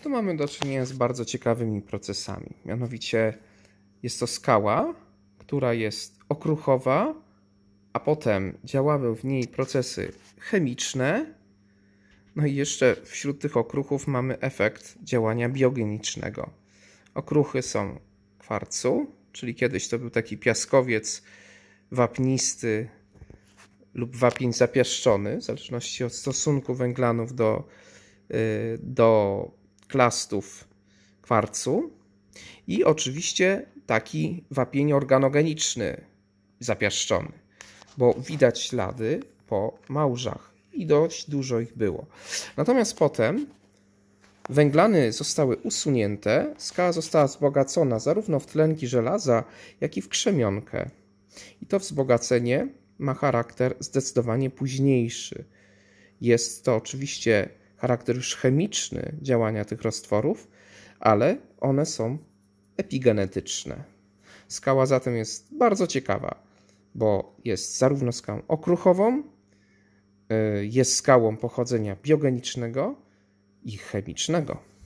tu mamy do czynienia z bardzo ciekawymi procesami. Mianowicie jest to skała, która jest okruchowa, a potem działały w niej procesy chemiczne. No i jeszcze wśród tych okruchów mamy efekt działania biogenicznego. Okruchy są kwarcu, czyli kiedyś to był taki piaskowiec wapnisty lub wapień zapiaszczony, w zależności od stosunku węglanów do, y, do klastów kwarcu i oczywiście taki wapień organogeniczny zapiaszczony, bo widać ślady po małżach i dość dużo ich było. Natomiast potem węglany zostały usunięte, skała została wzbogacona zarówno w tlenki żelaza, jak i w krzemionkę. I to wzbogacenie ma charakter zdecydowanie późniejszy. Jest to oczywiście charakter już chemiczny działania tych roztworów, ale one są epigenetyczne. Skała zatem jest bardzo ciekawa, bo jest zarówno skałą okruchową, y, jest skałą pochodzenia biogenicznego i chemicznego.